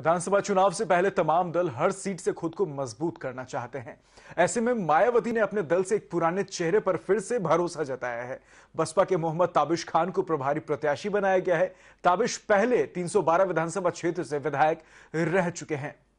विधानसभा चुनाव से पहले तमाम दल हर सीट से खुद को मजबूत करना चाहते हैं ऐसे में मायावती ने अपने दल से एक पुराने चेहरे पर फिर से भरोसा जताया है बसपा के मोहम्मद ताबिश खान को प्रभारी प्रत्याशी बनाया गया है ताबिश पहले 312 विधानसभा क्षेत्र से विधायक रह चुके हैं